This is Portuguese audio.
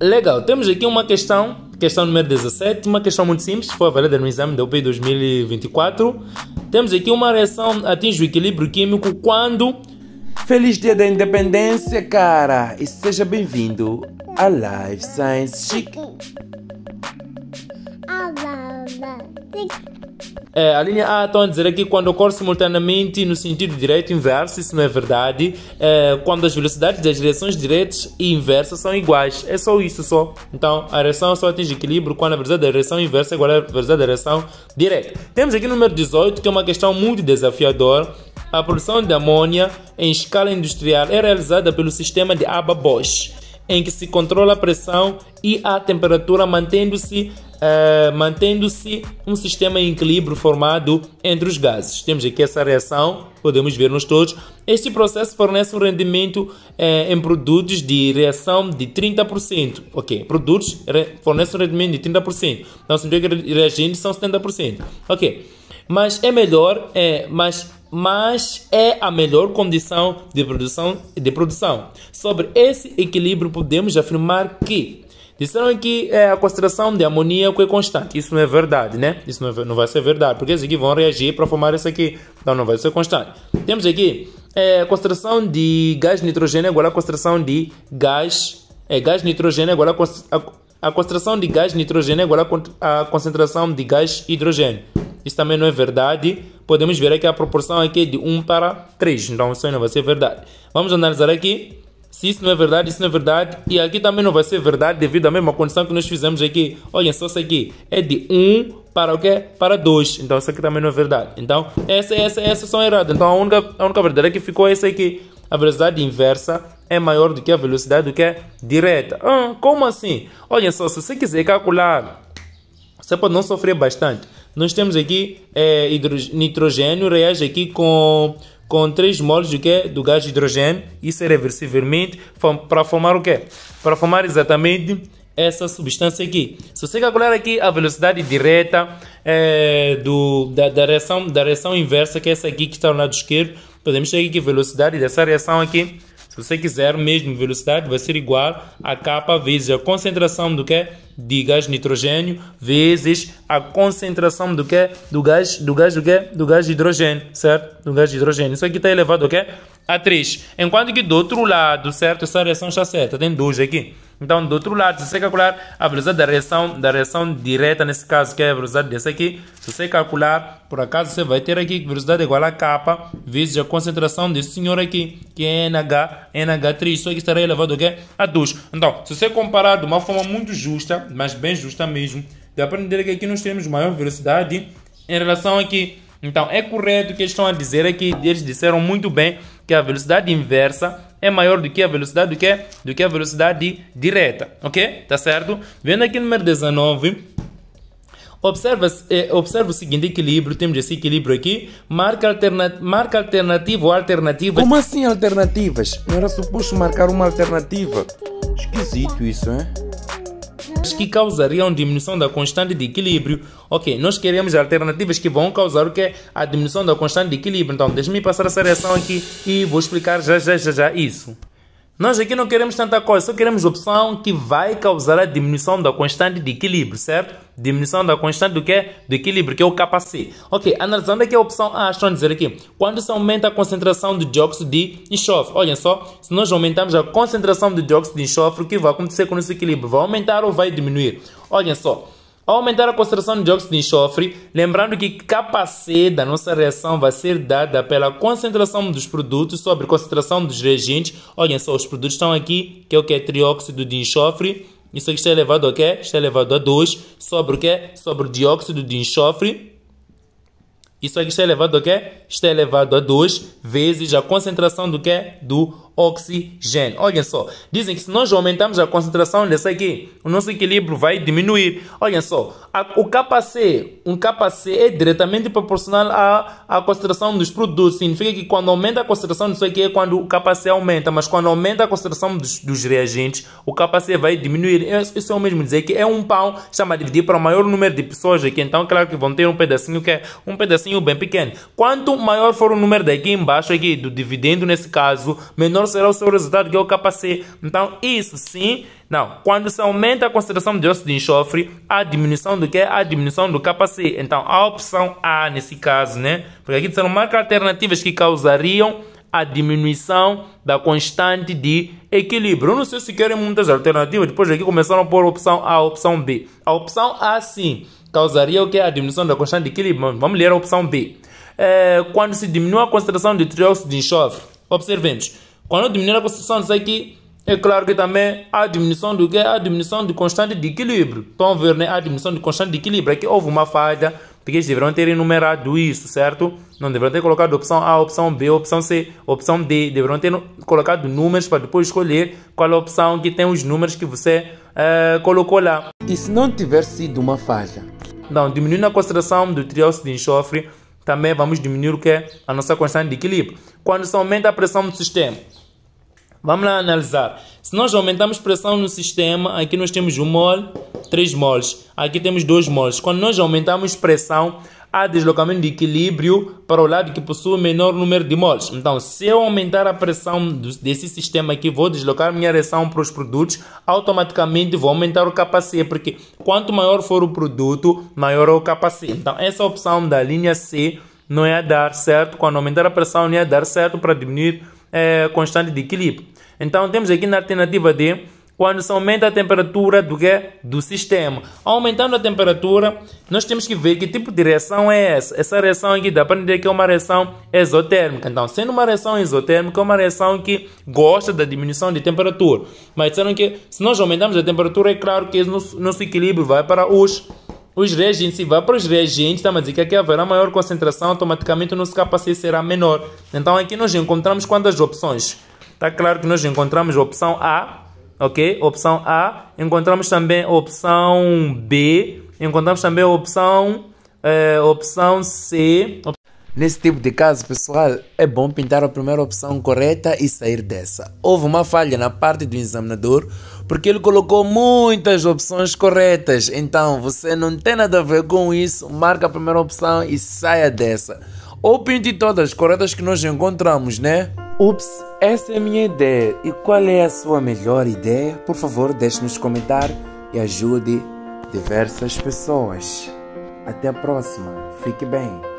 Legal, temos aqui uma questão, questão número 17, uma questão muito simples, foi avaliada no exame da UPI 2024. Temos aqui uma reação atinge o equilíbrio químico quando. Feliz Dia da Independência, cara! E seja bem-vindo à Life Science Chic. Tipo, é, a linha A estão a dizer aqui quando ocorre simultaneamente no sentido direito inverso, isso não é verdade. É, quando as velocidades das direções diretas e inversas são iguais. É só isso só. Então, a reação só atinge equilíbrio quando a velocidade da reação inversa é igual à velocidade da reação direta. Temos aqui o número 18, que é uma questão muito desafiadora. A produção de amônia em escala industrial é realizada pelo sistema de aba Bosch, em que se controla a pressão e a temperatura mantendo-se uh, mantendo-se um sistema em equilíbrio formado entre os gases. Temos aqui essa reação, podemos ver-nos todos. Este processo fornece um rendimento uh, em produtos de reação de 30%. Ok, produtos fornecem um rendimento de 30%. Nossos que reagentes são 70%. Ok, mas é melhor, é, mas mas é a melhor condição de produção de produção. Sobre esse equilíbrio podemos afirmar que Disseram que é, a concentração de amoníaco é constante. Isso não é verdade, né? Isso não, é, não vai ser verdade, porque esses aqui vão reagir para formar esse aqui. Então não vai ser constante. Temos aqui é, a concentração de gás nitrogênio igual a concentração de gás. É, gás nitrogênio igual a, a, a concentração de gás nitrogênio igual a, a concentração de gás hidrogênio. Isso também não é verdade. Podemos ver que a proporção aqui é de 1 para 3. Então isso aí não vai ser verdade. Vamos analisar aqui se isso não é verdade, isso não é verdade, e aqui também não vai ser verdade devido à mesma condição que nós fizemos aqui. olha só isso aqui, é de 1 um para o quê? Para 2. Então isso aqui também não é verdade. Então essa essa essa são erradas. Então a única a única verdade é que ficou é essa aqui. A velocidade inversa é maior do que a velocidade do que é direta. Ah, como assim? Olha só, se você quiser calcular, você pode não sofrer bastante. Nós temos aqui é, nitrogênio reage aqui com com 3 moles do, quê? do gás de hidrogênio, isso é reversivelmente, para formar o quê? Para formar exatamente essa substância aqui. Se você calcular aqui a velocidade direta é, do, da, da, reação, da reação inversa, que é essa aqui que está no lado esquerdo, podemos ter aqui que a velocidade dessa reação aqui se você quiser mesmo velocidade, vai ser igual a K vezes a concentração do que? De gás nitrogênio vezes a concentração do que? Do gás, do gás do que? Do gás de hidrogênio, certo? Do gás de hidrogênio. Isso aqui está elevado a quê? atriz. Enquanto que do outro lado, certo? Essa reação está certa. Tem duas aqui. Então, do outro lado, se você calcular a velocidade da reação, da reação direta, nesse caso, que é a velocidade dessa aqui, se você calcular, por acaso, você vai ter aqui velocidade igual a K, vezes a concentração desse senhor aqui, que é NH, NH3, só que estará elevado o quê? a 2. Então, se você comparar de uma forma muito justa, mas bem justa mesmo, de aprender que aqui nós temos maior velocidade em relação aqui então é correto o que eles estão a dizer aqui, é que eles disseram muito bem que a velocidade inversa é maior do que a velocidade do que, do que a velocidade direta, ok? Tá certo? Vendo aqui o número 19, Observa, é, observa o seguinte equilíbrio, temos esse equilíbrio aqui, marca, alterna, marca alternativa ou alternativa. Como assim alternativas? Não era suposto marcar uma alternativa? Esquisito isso, hein? que causariam diminuição da constante de equilíbrio. Ok, nós queremos alternativas que vão causar o que? A diminuição da constante de equilíbrio. Então, deixe-me passar essa reação aqui e vou explicar já, já, já, já isso. Nós aqui não queremos tanta coisa, só queremos opção que vai causar a diminuição da constante de equilíbrio, certo? Diminuição da constante do que? Do equilíbrio, que é o KC. Ok, analisando aqui a opção A, estão a dizer aqui, quando se aumenta a concentração do dióxido de enxofre, olhem só, se nós aumentarmos a concentração do dióxido de enxofre, o que vai acontecer com esse equilíbrio? Vai aumentar ou vai diminuir? Olhem só, aumentar a concentração de dióxido de enxofre, lembrando que KC da nossa reação vai ser dada pela concentração dos produtos sobre concentração dos reagentes. Olhem só, os produtos estão aqui, que é o que é trióxido de enxofre. Isso aqui está elevado a quê? Está elevado a 2 sobre o quê? Sobre o dióxido de enxofre. Isso aqui está elevado a quê? Está elevado a 2 vezes a concentração do quê? Do oxigênio. Olha só, dizem que se nós aumentarmos a concentração dessa aqui, o nosso equilíbrio vai diminuir. Olha só, a, o KC, um KC é diretamente proporcional à, à concentração dos produtos. Significa que quando aumenta a concentração disso aqui é quando o KC aumenta, mas quando aumenta a concentração dos, dos reagentes, o KC vai diminuir. Isso é o mesmo dizer que é um pão, chama dividir para o maior número de pessoas aqui. Então, claro que vão ter um pedacinho que é um pedacinho bem pequeno. Quanto maior for o número daqui embaixo aqui do dividendo nesse caso, menor será o seu resultado que eu capacei. Então, isso sim, não. Quando se aumenta a concentração de dióxido de enxofre, há diminuição do que? Há diminuição do capacete. Então, a opção A nesse caso, né? Porque aqui disseram marca alternativas que causariam a diminuição da constante de equilíbrio. Eu não sei se querem muitas alternativas. Depois aqui começaram a pôr a opção A, a opção B. A opção A, sim, causaria o que? A diminuição da constante de equilíbrio. Vamos ler a opção B. É, quando se diminui a concentração de trióxido de enxofre, observemos, quando diminuir a concentração disso aqui, é claro que também há diminuição do que? Há diminuição do constante de equilíbrio. Estão a ver, né? Há diminuição do constante de equilíbrio. Aqui houve uma falha, porque eles deveriam ter enumerado isso, certo? Não deveriam ter colocado opção A, opção B, opção C, opção D. Deveriam ter colocado números para depois escolher qual é a opção que tem os números que você uh, colocou lá. E se não tiver sido uma falha? Não, diminuindo a concentração do trióxido de enxofre, também vamos diminuir o que? A nossa constante de equilíbrio. Quando se aumenta a pressão do sistema, Vamos lá analisar. Se nós aumentarmos pressão no sistema, aqui nós temos 1 um mol, 3 moles. Aqui temos 2 moles. Quando nós aumentamos pressão, há deslocamento de equilíbrio para o lado que possui menor número de moles. Então, se eu aumentar a pressão desse sistema aqui, vou deslocar minha reação para os produtos, automaticamente vou aumentar o capacete, porque quanto maior for o produto, maior é o capacete. Então, essa opção da linha C não é dar certo. Quando aumentar a pressão, não ia é dar certo para diminuir é, constante de equilíbrio. Então temos aqui na alternativa D, quando se aumenta a temperatura do que do sistema. Aumentando a temperatura, nós temos que ver que tipo de reação é essa. Essa reação aqui dá para entender que é uma reação exotérmica. Então, sendo uma reação exotérmica, é uma reação que gosta da diminuição de temperatura. Mas disseram que se nós aumentamos a temperatura, é claro que o nosso equilíbrio vai para os os reagentes, se vai para os reagentes, está a dizer que aqui haverá maior concentração, automaticamente o nosso capacete será menor. Então aqui nós encontramos quantas opções? Está claro que nós encontramos a opção A, ok? Opção A, encontramos também a opção B, encontramos também a opção, eh, opção C, opção Nesse tipo de caso, pessoal, é bom pintar a primeira opção correta e sair dessa. Houve uma falha na parte do examinador porque ele colocou muitas opções corretas. Então, você não tem nada a ver com isso, marca a primeira opção e saia dessa. Ou pinte todas as corretas que nós encontramos, né? Ups, essa é a minha ideia. E qual é a sua melhor ideia? Por favor, deixe-nos comentar e ajude diversas pessoas. Até a próxima. Fique bem.